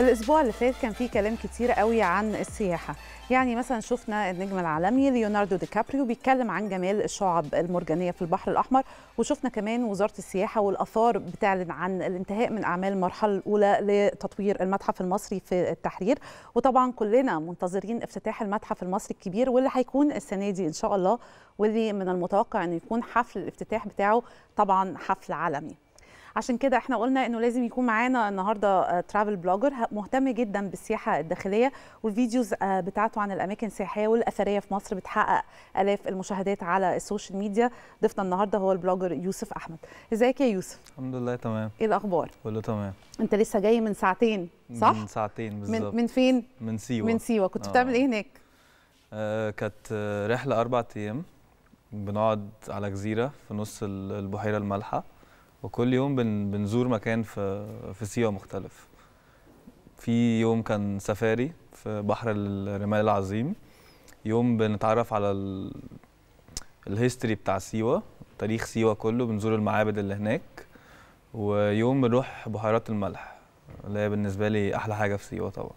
الاسبوع اللي فات كان في كلام كتير قوي عن السياحه يعني مثلا شفنا النجم العالمي ليوناردو دي كابريو بيتكلم عن جمال الشعب المرجانيه في البحر الاحمر وشفنا كمان وزاره السياحه والاثار بتعلن عن الانتهاء من اعمال المرحله الاولى لتطوير المتحف المصري في التحرير وطبعا كلنا منتظرين افتتاح المتحف المصري الكبير واللي هيكون السنه دي ان شاء الله واللي من المتوقع انه يكون حفل الافتتاح بتاعه طبعا حفل عالمي عشان كده احنا قلنا انه لازم يكون معانا النهارده ترافل آه، بلوجر مهتم جدا بالسياحه الداخليه والفيديوز آه، بتاعته عن الاماكن السياحيه والاثريه في مصر بتحقق الاف المشاهدات على السوشيال ميديا ضيفنا النهارده هو البلوجر يوسف احمد ازيك يا يوسف الحمد لله تمام ايه الاخبار كله تمام انت لسه جاي من ساعتين صح من ساعتين بالظبط من, من فين من سيوه من سيوه كنت أوه. بتعمل ايه هناك آه كانت رحله اربع ايام بنقعد على جزيره في نص البحيره المالحه وكل يوم بن بنزور مكان في في سيوه مختلف في يوم كان سفاري في بحر الرمال العظيم يوم بنتعرف على ال... الهيستوري بتاع سيوه تاريخ سيوه كله بنزور المعابد اللي هناك ويوم بنروح بحيرات الملح اللي هي بالنسبه لي احلى حاجه في سيوه طبعا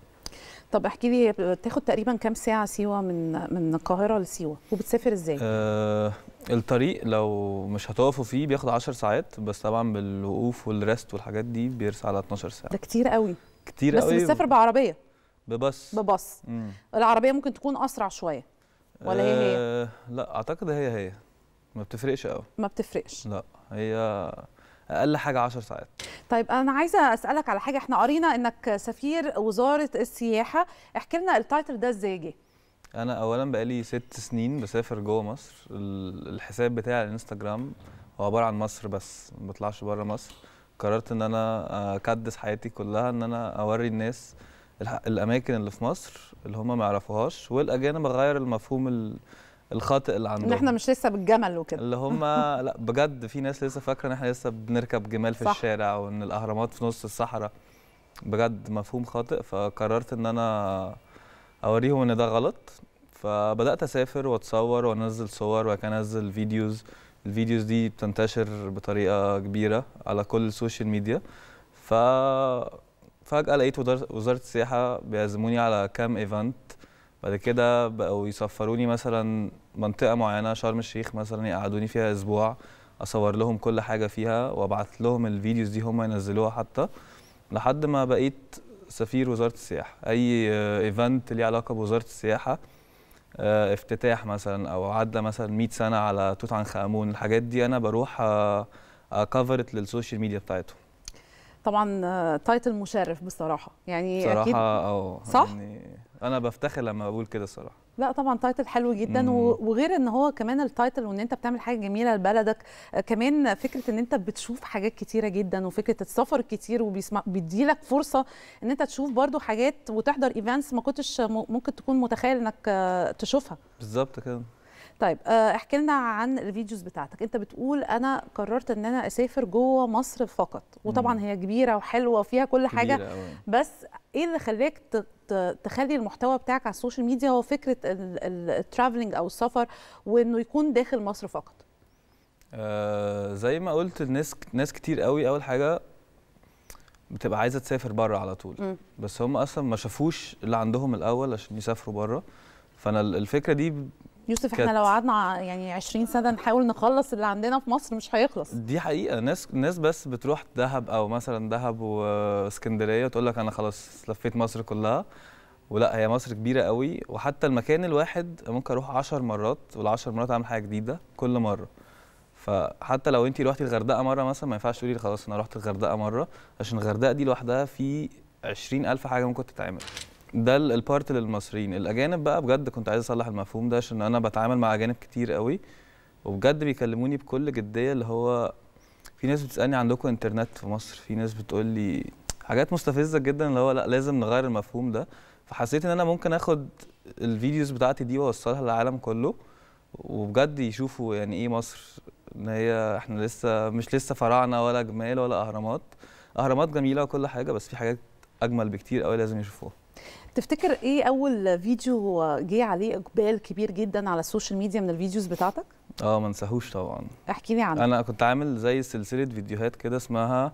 طب احكي لي بتاخد تقريبا كام ساعه سيوه من من القاهره لسيوه وبتسافر ازاي آه الطريق لو مش هتقفوا فيه بياخد 10 ساعات بس طبعا بالوقوف والريست والحاجات دي بيرسى على 12 ساعه ده كتير قوي كتير بس قوي بس بتسافر بعربيه بباص بباص العربيه ممكن تكون اسرع شويه ولا هي هي آه، لا اعتقد هي هي ما بتفرقش قوي ما بتفرقش لا هي اقل حاجه 10 ساعات طيب انا عايزه اسالك على حاجه احنا قرينا انك سفير وزاره السياحه احكي لنا التايتل ده ازاي جه انا اولا بقالي ست سنين بسافر جوه مصر الحساب بتاعي على الانستجرام هو عباره عن مصر بس ما بطلعش بره مصر قررت ان انا اكدس حياتي كلها ان انا اوري الناس الاماكن اللي في مصر اللي هم ما يعرفوهاش والاجانب اغير المفهوم الخاطئ اللي عندهم ان احنا مش لسه بالجمل وكده اللي هم لا بجد في ناس لسه فاكره ان احنا لسه بنركب جمال في صح. الشارع وان الاهرامات في نص الصحراء بجد مفهوم خاطئ فقررت ان انا اوريهم ان ده غلط فبدات اسافر واتصور وانزل صور وانزل فيديوز الفيديوز دي بتنتشر بطريقه كبيره على كل السوشيال ميديا ف فجاه لقيت وزاره السياحه بيعزموني على كام ايفنت بعد كده بقوا يسفروني مثلا منطقه معينه شرم الشيخ مثلا يقعدوني فيها اسبوع اصور لهم كل حاجه فيها وابعت لهم الفيديوز دي هم ينزلوها حتى لحد ما بقيت سفير وزاره السياحه اي ايفنت ليه علاقه بوزاره السياحه آه، افتتاح مثلا او عدى مثلا 100 سنه على توت عنخ امون الحاجات دي انا بروح اكفرت للسوشيال ميديا بتاعتهم طبعا تايتل آه، مشرف بصراحه يعني صراحة اكيد آه، صح يعني انا بفتخر لما بقول كده الصراحه لا طبعا تايتل حلو جدا مم. وغير ان هو كمان التايتل وان انت بتعمل حاجه جميله لبلدك آه، كمان فكره ان انت بتشوف حاجات كتيره جدا وفكره السفر كتير وبيسمع بيديلك فرصه ان انت تشوف برضو حاجات وتحضر ايفنتس ما كنتش ممكن تكون متخيل انك آه، تشوفها بالظبط كده طيب آه، احكي لنا عن الفيديوز بتاعتك انت بتقول انا قررت ان انا اسافر جوه مصر فقط وطبعا هي كبيره وحلوه وفيها كل حاجه كبيرة آه. بس ايه اللي خلاك تخلي المحتوى بتاعك على السوشيال ميديا هو فكره الترافلنج او السفر وانه يكون داخل مصر فقط آه زي ما قلت الناس ناس كتير قوي اول حاجه بتبقى عايزه تسافر بره على طول م. بس هم اصلا ما شافوش اللي عندهم الاول عشان يسافروا بره فانا الفكره دي يوسف احنا لو قعدنا يعني 20 سنه نحاول نخلص اللي عندنا في مصر مش هيخلص دي حقيقه ناس ناس بس بتروح دهب او مثلا دهب واسكندريه تقول لك انا خلاص لفيت مصر كلها ولا هي مصر كبيره قوي وحتى المكان الواحد ممكن اروح 10 مرات وال10 مرات اعمل حاجه جديده كل مره فحتى لو انت روحتي الغردقه مره مثلا ما ينفعش تقولي خلاص انا رحت الغردقه مره عشان الغردقه دي لوحدها في 20000 حاجه ممكن تتعمل ده البارت للمصريين الاجانب بقى بجد كنت عايز اصلح المفهوم ده عشان انا بتعامل مع اجانب كتير قوي وبجد بيكلموني بكل جديه اللي هو في ناس بتسالني عندكم انترنت في مصر في ناس بتقول لي حاجات مستفزه جدا اللي هو لا لازم نغير المفهوم ده فحسيت ان انا ممكن اخد الفيديوز بتاعتي دي واوصلها للعالم كله وبجد يشوفوا يعني ايه مصر ان هي احنا لسه مش لسه فراعنه ولا جمال ولا اهرامات اهرامات جميله وكل حاجه بس في حاجات اجمل بكتير قوي لازم يشوفوها تفتكر ايه اول فيديو جه عليه اقبال كبير جدا على السوشيال ميديا من الفيديوز بتاعتك اه ما انساهوش طبعا احكي لي عنه انا كنت عامل زي سلسله فيديوهات كده اسمها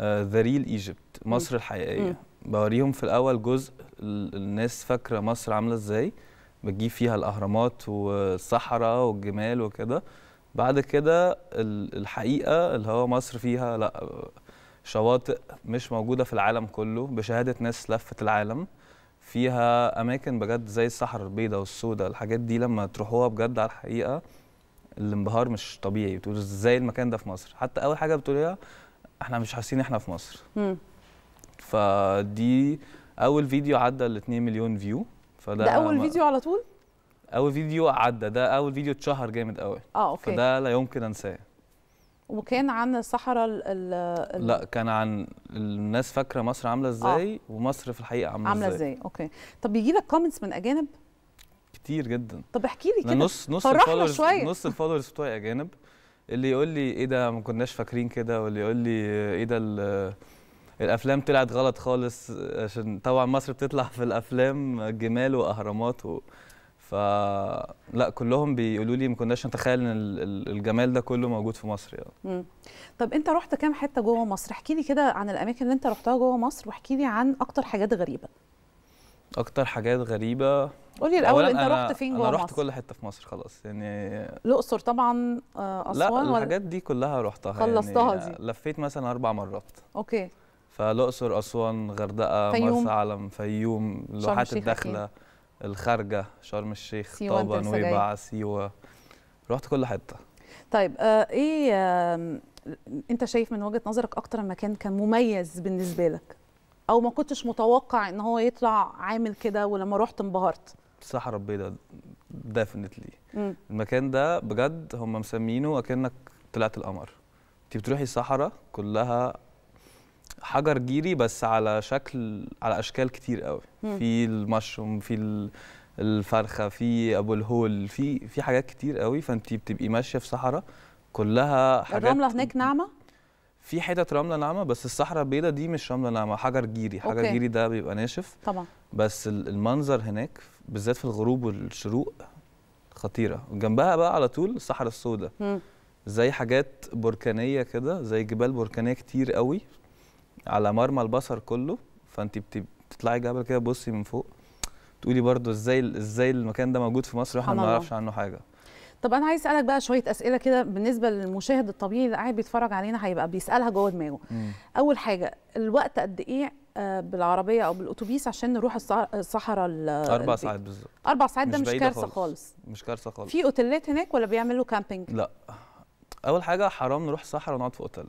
ذا ريل ايجيبت مصر الحقيقيه بوريهم في الاول جزء الناس فاكره مصر عامله ازاي بتجيب فيها الاهرامات والصحراء والجمال وكده بعد كده الحقيقه اللي هو مصر فيها لا شواطئ مش موجوده في العالم كله بشهاده ناس لفت العالم فيها اماكن بجد زي الصحراء البيضاء والسوداء الحاجات دي لما تروحوها بجد على الحقيقه الانبهار مش طبيعي بتقول ازاي المكان ده في مصر حتى اول حاجه بتقوليها احنا مش حاسين احنا في مصر مم. فدي اول فيديو عدى ال 2 مليون فيو فده ده اول فيديو على طول اول فيديو عدى ده اول فيديو اتشهر جامد قوي اه اوكي فده لا يمكن انساه وكان عن الصحراء ال ال لا كان عن الناس فاكره مصر عامله آه. ازاي آه. ومصر في الحقيقه عامله ازاي عامله ازاي اوكي طب بيجي لك كومنتس من اجانب كتير جدا طب احكي لي كده نص نص الفولورز نص الفولورز بتوعي اجانب اللي يقول لي ايه ده ما كناش فاكرين كده واللي يقول لي ايه ده الافلام طلعت غلط خالص عشان طبعا مصر بتطلع في الافلام جمال واهرامات و... فلا كلهم بيقولوا لي ما كناش نتخيل ان الجمال ده كله موجود في مصر يعني. مم. طب انت رحت كام حته جوه مصر؟ احكي لي كده عن الاماكن اللي انت رحتها جوه مصر واحكي لي عن اكتر حاجات غريبه. اكتر حاجات غريبه قولي الاول انت رحت فين جوه مصر؟ انا رحت كل حته في مصر خلاص يعني الاقصر طبعا آه، اسوان لا الحاجات دي كلها رحتها يعني. خلصتها يعني دي لفيت مثلا اربع مرات اوكي فالاقصر اسوان غردقه مرسى علم فيوم لوحات حكي. الخارجه شرم الشيخ طابا نويبع سيوه رحت كل حته طيب آه ايه آه انت شايف من وجهه نظرك اكتر مكان كان مميز بالنسبه لك او ما كنتش متوقع ان هو يطلع عامل كده ولما رحت انبهرت الصحراء البيضاء ديفنتلي المكان ده بجد هم مسمينه اكنك طلعت القمر انت بتروحي الصحراء كلها حجر جيري بس على شكل على اشكال كتير قوي مم. في المشروم في الفرخه في ابو الهول في في حاجات كتير قوي فانت بتبقي ماشيه في صحراء كلها حاجات الرمله هناك ناعمه في حتت رمله ناعمه بس الصحراء البيضاء دي مش رمله ناعمه حجر جيري حجر أوكي. جيري ده بيبقى ناشف طبعا بس المنظر هناك بالذات في الغروب والشروق خطيره وجنبها بقى على طول الصحراء السوداء زي حاجات بركانيه كده زي جبال بركانيه كتير قوي على مرمى البصر كله فانت بتطلعي جبل كده بصي من فوق تقولي برضو ازاي ازاي المكان ده موجود في مصر واحنا ما نعرفش عنه حاجه طب انا عايز اسالك بقى شويه اسئله كده بالنسبه للمشاهد الطبيعي اللي قاعد بيتفرج علينا هيبقى بيسالها جوه دماغه اول حاجه الوقت قد ايه آه، بالعربيه او بالاتوبيس عشان نروح الصحراء اربع ساعات بالظبط اربع ساعات ده مش كارثه خالص. خالص مش كارثه خالص في اوتيلات هناك ولا بيعملوا كامبينج لا اول حاجه حرام نروح الصحراء ونقعد في اوتيل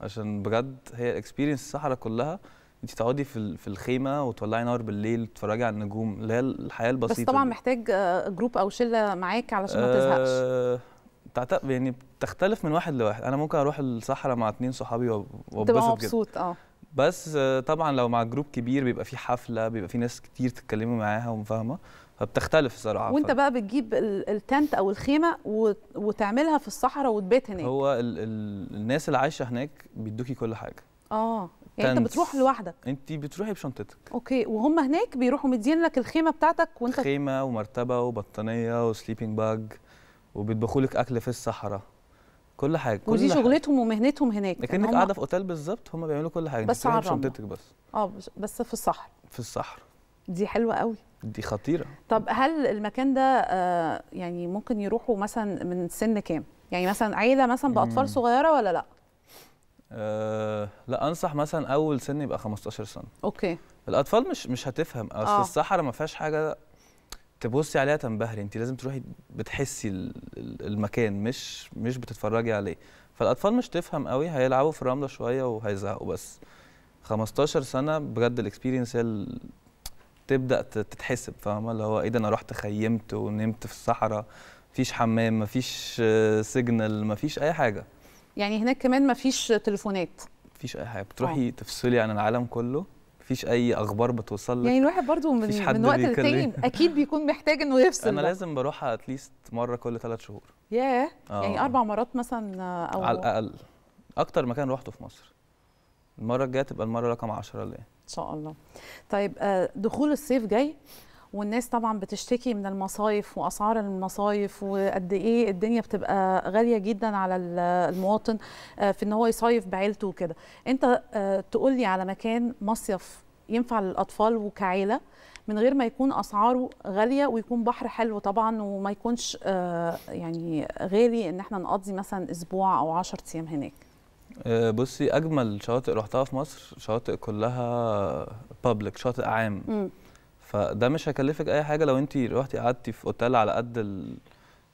عشان بجد هي اكسبيرينس الصحراء كلها انت تقعدي في في الخيمه وتولعي نار بالليل تتفرجي على النجوم اللي هي الحياه البسيطه بس طبعا محتاج جروب آه، او شله معاك علشان ما تزهقش آه، تعتقد يعني بتختلف من واحد لواحد انا ممكن اروح الصحراء مع اثنين صحابي وابسط تبقى مبسوط اه بس آه، طبعا لو مع جروب كبير بيبقى في حفله بيبقى في ناس كتير تتكلمي معاها ومفاهمه فبتختلف صراحه وانت بقى بتجيب التنت او الخيمه وتعملها في الصحراء وتبات هناك هو ال ال الناس اللي عايشه هناك بيدوكي كل حاجه اه يعني انت بتروح لوحدك انت بتروحي بشنطتك اوكي وهم هناك بيروحوا مدين لك الخيمه بتاعتك وانت خيمه ومرتبه وبطانيه وسليبنج باج وبيطبخوا لك اكل في الصحراء كل حاجه كل ودي حاجة. شغلتهم ومهنتهم هناك يعني لكنك قاعده في اوتيل بالظبط هم بيعملوا كل حاجه بس على شنطتك بس اه بس في الصحراء في الصحراء دي حلوه قوي دي خطيره طب هل المكان ده آه، يعني ممكن يروحوا مثلا من سن كام يعني مثلا عيله مثلا باطفال صغيره ولا لا أه لا انصح مثلا اول سن يبقى 15 سنه اوكي الاطفال مش مش هتفهم اصل آه. الصحراء ما فيهاش حاجه تبصي عليها تنبهري انت لازم تروحي بتحسي المكان مش مش بتتفرجي عليه فالاطفال مش تفهم قوي هيلعبوا في الرمله شويه وهيزهقوا بس 15 سنه بجد الاكسبيرينس هي تبدا تتحسب فاهمه اللي هو ايه ده انا رحت خيمت ونمت في الصحراء مفيش حمام مفيش سيجنال مفيش اي حاجه يعني هناك كمان مفيش تليفونات مفيش اي حاجه بتروحي أوه. تفصلي عن العالم كله مفيش اي اخبار بتوصل لك يعني الواحد برضو من, من وقت للتاني اكيد بيكون محتاج انه يفصل انا بقى. لازم بروح اتليست مره كل ثلاث شهور ياه yeah. يعني آه. اربع مرات مثلا آه، او على الاقل اكتر مكان روحته في مصر المره الجايه تبقى المره رقم 10 اللي شاء الله طيب آه، دخول الصيف جاي والناس طبعا بتشتكي من المصايف واسعار المصايف وقد ايه الدنيا بتبقى غاليه جدا على المواطن آه، في ان هو يصيف بعيلته وكده انت آه، تقول لي على مكان مصيف ينفع للاطفال وكعيله من غير ما يكون اسعاره غاليه ويكون بحر حلو طبعا وما يكونش يعني غالي ان احنا نقضي مثلا اسبوع او 10 ايام هناك آه، بصي اجمل شواطئ رحتها في مصر شواطئ كلها بابليك شاطئ عام مم. فده مش هيكلفك اي حاجه لو انت رحتي قعدتي في اوتيل على قد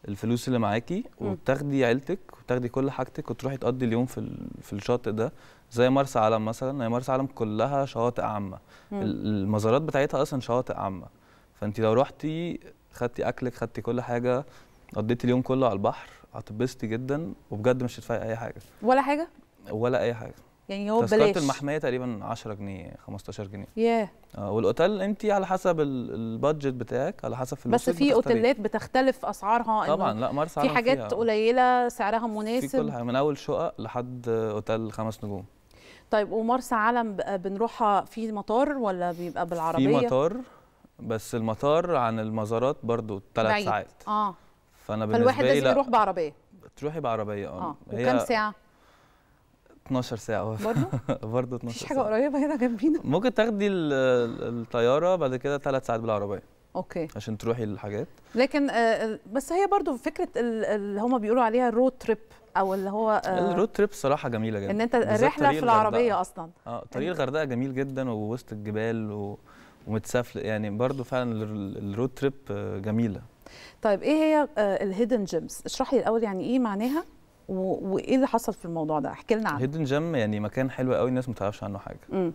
الفلوس اللي معاكي وتاخدي عيلتك وتاخدي كل حاجتك وتروحي تقضي اليوم في في الشاطئ ده زي مرسى علم مثلا هي مرسى علم كلها شواطئ عامه المزارات بتاعتها اصلا شواطئ عامه فانت لو رحتي خدتي اكلك خدتي كل حاجه قضيتي اليوم كله على البحر هتتبسطي جدا وبجد مش هتدفعي اي حاجه ولا حاجه ولا اي حاجه يعني هو ببلاش تذكره المحميه تقريبا 10 جنيه 15 جنيه ياه yeah. آه، والاوتيل انت على حسب البادجت بتاعك على حسب فلوسك بس في اوتيلات بتختلف اسعارها طبعا لا مرسى في حاجات فيها. قليله سعرها مناسب في كل حاجه من اول شقق لحد اوتيل خمس نجوم طيب ومرسى علم بنروحها في مطار ولا بيبقى بالعربيه في مطار بس المطار عن المزارات برضو ثلاث ساعات اه فانا بالنسبه لي فالواحد لازم يروح بعربيه تروحي بعربيه آه. آه. وكم ساعه 12 ساعة برضه؟ برضه 12 مفيش حاجة قريبة هنا جنبينا ممكن تاخدي الطيارة بعد كده ثلاث ساعات بالعربية اوكي عشان تروحي الحاجات لكن آه،, آه بس هي برضو فكره اللي هم بيقولوا عليها الرود تريب او اللي هو آه الرود تريب صراحه جميله جدا ان انت رحله في العربيه الغردقة. اصلا اه طريق الغردقه جميل جدا ووسط الجبال و... ومتسافل يعني برضو فعلا الرود تريب آه، جميله طيب ايه هي آه، الهيدن جيمز اشرح لي الاول يعني ايه معناها و... وايه اللي حصل في الموضوع ده احكي لنا عنه هيدن جيم يعني مكان حلو قوي الناس ما تعرفش عنه حاجه م.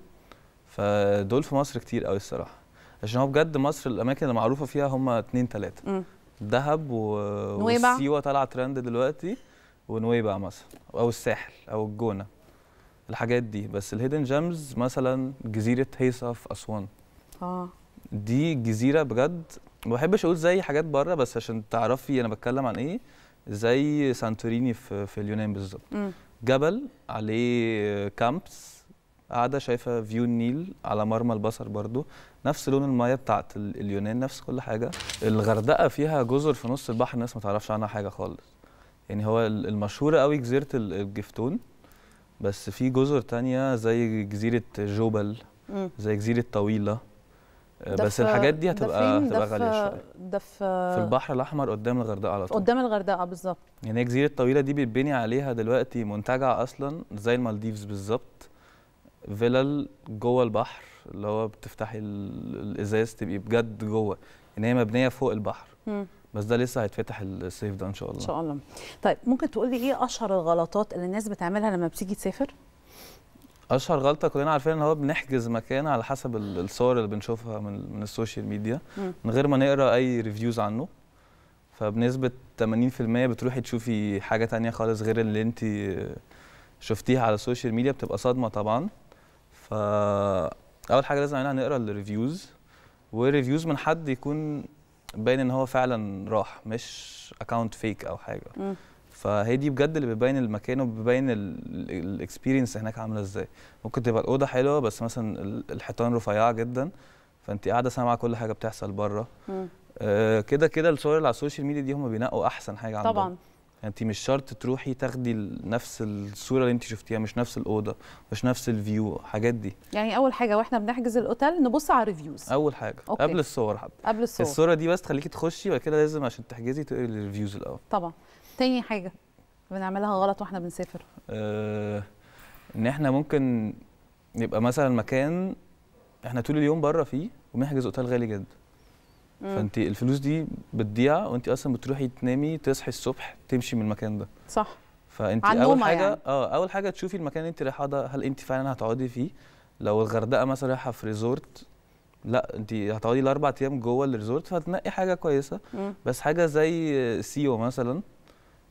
فدول في مصر كتير قوي الصراحه عشان هو بجد مصر الاماكن اللي معروفه فيها هم اتنين تلاته دهب و... نويبع. وسيوه طالعه ترند دلوقتي ونويبع مثلا او الساحل او الجونه الحاجات دي بس الهيدن جيمز مثلا جزيره هيصه في اسوان اه دي جزيره بجد ما بحبش اقول زي حاجات بره بس عشان تعرفي انا بتكلم عن ايه زي سانتوريني في, في اليونان بالظبط جبل عليه كامبس قاعده شايفه فيو النيل على مرمى البصر برضو نفس لون المايه بتاعت اليونان نفس كل حاجه الغردقه فيها جزر في نص البحر الناس ما تعرفش عنها حاجه خالص يعني هو المشهوره قوي جزيره الجفتون بس في جزر تانية زي جزيره جوبل زي جزيره طويله آه، بس الحاجات دي هتبقى هتبقى غاليه شويه ده في البحر الاحمر قدام الغردقه على طول قدام الغردقه آه، بالظبط يعني الجزيره الطويله دي بيتبني عليها دلوقتي منتجع اصلا زي المالديفز بالظبط فيلل جوه البحر اللي هو بتفتحي الازاز تبقي بجد جوه ان يعني هي مبنيه فوق البحر م. بس ده لسه هيتفتح الصيف ده ان شاء الله ان شاء الله طيب ممكن تقول لي ايه اشهر الغلطات اللي الناس بتعملها لما بتيجي تسافر اشهر غلطه كلنا عارفين ان هو بنحجز مكان على حسب الصور اللي بنشوفها من من السوشيال ميديا من غير ما نقرا اي ريفيوز عنه فبنسبه 80% بتروحي تشوفي حاجه تانية خالص غير اللي انت شفتيها على السوشيال ميديا بتبقى صدمه طبعا فاول حاجه لازم نعملها نقرا الريفيوز وريفيوز من حد يكون باين ان هو فعلا راح مش اكونت فيك او حاجه م. فهي دي بجد اللي بتبين المكان وبتبين الاكسبيرينس هناك عامله ازاي ممكن تبقى الاوضه حلوه بس مثلا الحيطان رفيعه جدا فانت قاعده سامعه كل حاجه بتحصل بره آه كده كده الصور اللي على السوشيال ميديا دي هم بينقوا احسن حاجه عندهم طبعا يعني انت مش شرط تروحي تاخدي نفس الصوره اللي انت شفتيها مش نفس الاوضه مش نفس الفيو الحاجات دي يعني اول حاجه واحنا بنحجز الاوتيل نبص على الريفيوز اول حاجه أوكي. قبل الصور حتى قبل الصور الصوره دي بس تخليكي تخشي وبعد كده لازم عشان تحجزي تقري الريفيوز الاول طبعا تاني حاجه بنعملها غلط واحنا بنسافر آه ان احنا ممكن يبقى مثلا مكان احنا طول اليوم بره فيه ومحجز اوتيل غالي جدا فانت الفلوس دي بتضيع وانت اصلا بتروحي تنامي تصحي الصبح تمشي من المكان ده صح فانت اول حاجه يعني. اه اول حاجه تشوفي المكان اللي انت رايحه ده هل انت فعلا هتقعدي فيه لو الغردقه مثلا رايحه في ريزورت لا انت هتقعدي الاربع ايام جوه الريزورت فتنقي حاجه كويسه مم. بس حاجه زي سيوا مثلا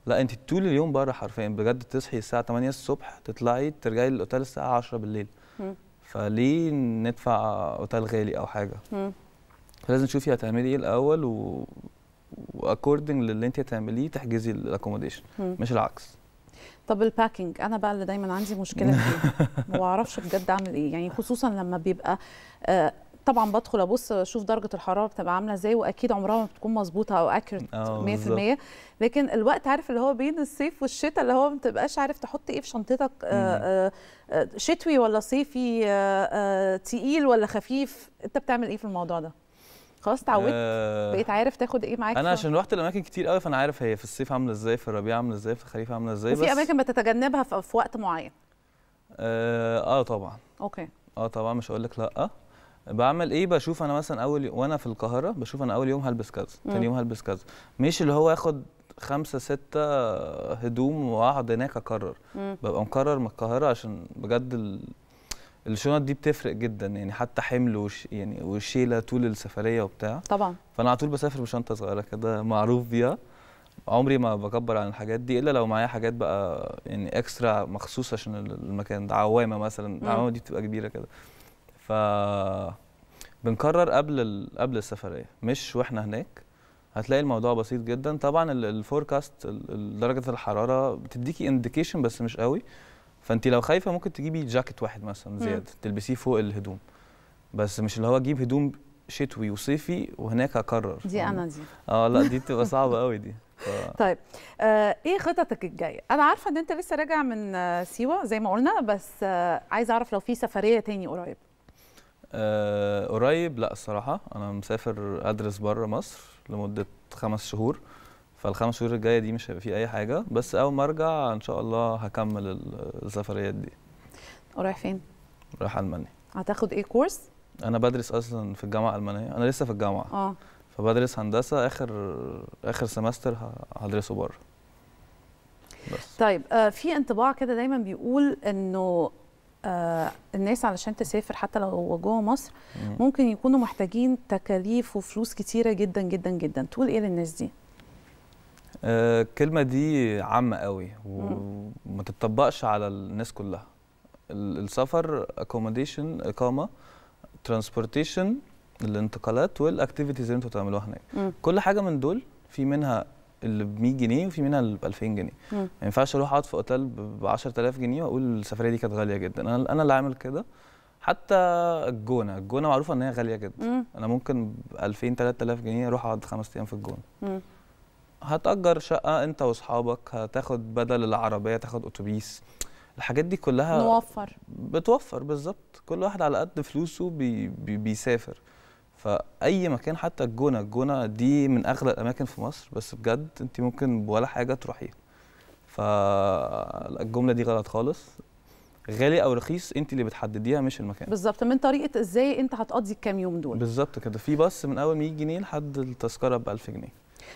لا انت طول اليوم بره حرفيا بجد تصحي الساعه 8 الصبح تطلعي ترجعي للاوتيل الساعه 10 بالليل فليه ندفع اوتيل غالي او حاجه فلازم تشوفي هتعملي ايه الاول و واكوردنج للي انت هتعمليه تحجزي الاكوموديشن مش العكس طب الباكينج انا بقى اللي دايما عندي مشكله فيه ما بعرفش بجد اعمل ايه يعني خصوصا لما بيبقى آه طبعا بدخل ابص اشوف درجه الحراره بتبقى عامله ازاي واكيد عمرها ما بتكون مظبوطه او اكيوريت آه، 100% لكن الوقت عارف اللي هو بين الصيف والشتاء اللي هو ما بتبقاش عارف تحط ايه في شنطتك آه، آه، شتوي ولا صيفي تقيل ولا خفيف انت بتعمل ايه في الموضوع ده؟ خلاص اتعودت بقيت عارف تاخد ايه معاك انا عشان رحت الاماكن كتير قوي فانا عارف هي في الصيف عامله ازاي في الربيع عامله ازاي في الخريف عامله ازاي بس في اماكن بتتجنبها في وقت معين اه, آه طبعا اوكي اه طبعا مش هقول لك لا بعمل ايه بشوف انا مثلا اول وانا في القاهره بشوف انا اول يوم هلبس كذا ثاني يوم هلبس كذا مش اللي هو ياخد خمسة ستة هدوم واقعد هناك اقرر مم. ببقى مقرر من القاهره عشان بجد ال... الشنط دي بتفرق جدا يعني حتى حمل وش يعني وشيله طول السفريه وبتاع طبعا فانا على طول بسافر بشنطه صغيره كده معروف بيها عمري ما بكبر عن الحاجات دي الا لو معايا حاجات بقى يعني اكسترا مخصوص عشان المكان ده عوامه مثلا العوامه دي بتبقى كبيره كده ف قبل قبل السفريه مش واحنا هناك هتلاقي الموضوع بسيط جدا طبعا الفوركاست درجه الحراره بتديكي انديكيشن بس مش قوي فانت لو خايفه ممكن تجيبي جاكيت واحد مثلا زياده تلبسيه فوق الهدوم بس مش اللي هو اجيب هدوم شتوي وصيفي وهناك اكرر دي انا دي اه لا دي بتبقى صعبه قوي دي ف... طيب آه ايه خططك الجايه انا عارفه ان انت لسه راجع من آه، سيوه زي ما قلنا بس آه عايزه اعرف لو في سفريه تاني قريب أه قريب لا الصراحه انا مسافر ادرس بره مصر لمده خمس شهور فالخمس شهور الجايه دي مش هيبقى فيه اي حاجه بس اول ما ارجع ان شاء الله هكمل السفريات دي ورايح فين رايح المانيا هتاخد ايه كورس انا بدرس اصلا في الجامعه الالمانيه انا لسه في الجامعه اه فبدرس هندسه اخر اخر سمستر هدرسه بره بس. طيب آه في انطباع كده دايما بيقول انه آه الناس علشان تسافر حتى لو جوه مصر ممكن يكونوا محتاجين تكاليف وفلوس كتيره جدا جدا جدا تقول ايه للناس دي آه الكلمه دي عامه قوي وما تتطبقش على الناس كلها السفر اكوموديشن اقامه ترانسبورتيشن الانتقالات والاكتيفيتيز اللي انتوا بتعملوها هناك كل حاجه من دول في منها اللي ب 100 جنيه وفي منها اللي ب 2000 جنيه ما ينفعش اروح اقعد في اوتيل ب 10000 جنيه واقول السفريه دي كانت غاليه جدا انا انا اللي عامل كده حتى الجونه الجونه معروفه ان هي غاليه جدا مم. انا ممكن ب 2000 3000 جنيه اروح اقعد خمس ايام في الجونه هتأجر شقة أنت وأصحابك هتاخد بدل العربية تاخد أتوبيس الحاجات دي كلها نوفر بتوفر بالظبط كل واحد على قد فلوسه بي بي بيسافر فاي مكان حتى الجونه الجونه دي من اغلى الاماكن في مصر بس بجد انت ممكن ولا حاجه تروحيها فالجمله دي غلط خالص غالي او رخيص انت اللي بتحدديها مش المكان بالظبط من طريقه ازاي انت هتقضي الكام يوم دول بالظبط كده في باص من اول 100 جنيه لحد التذكره ب 1000 جنيه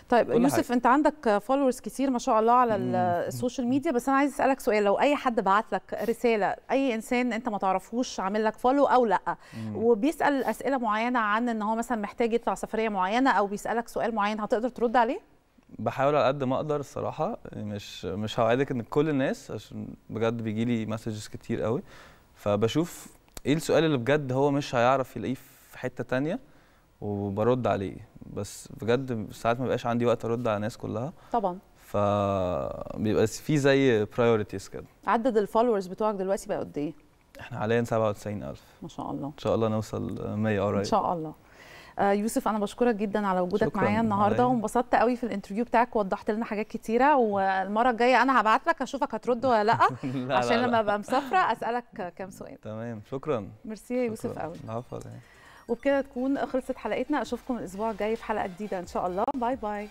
طيب يوسف حاجة. انت عندك فولورز كتير ما شاء الله على السوشيال ميديا بس انا عايز اسالك سؤال لو اي حد بعت لك رساله اي انسان انت ما تعرفوش عامل لك فولو او لا وبيسال اسئله معينه عن ان هو مثلا محتاج يطلع سفريه معينه او بيسالك سؤال معين هتقدر ترد عليه بحاول على قد ما اقدر الصراحه مش مش هوعدك ان كل الناس عشان بجد بيجي لي مسجز كتير قوي فبشوف ايه السؤال اللي بجد هو مش هيعرف يلاقيه في حته تانية وبرد عليه بس بجد ساعات ما بقاش عندي وقت ارد على الناس كلها طبعا فبيبقى في زي برايورتيز كده عدد الفولورز بتوعك دلوقتي بقى قد ايه؟ احنا حاليا 97000 ما شاء الله ان شاء الله نوصل 100 قريب ان شاء الله آه، يوسف انا بشكرك جدا على وجودك معايا النهارده وانبسطت قوي في الانترفيو بتاعك وضحت لنا حاجات كتيره والمره الجايه انا هبعت لك اشوفك هترد ولا لا, لا عشان لا لما ابقى مسافره اسالك كام سؤال تمام شكرا ميرسي يا يوسف قوي العفو وبكده تكون خلصت حلقتنا اشوفكم الاسبوع الجاي في حلقه جديده ان شاء الله باي باي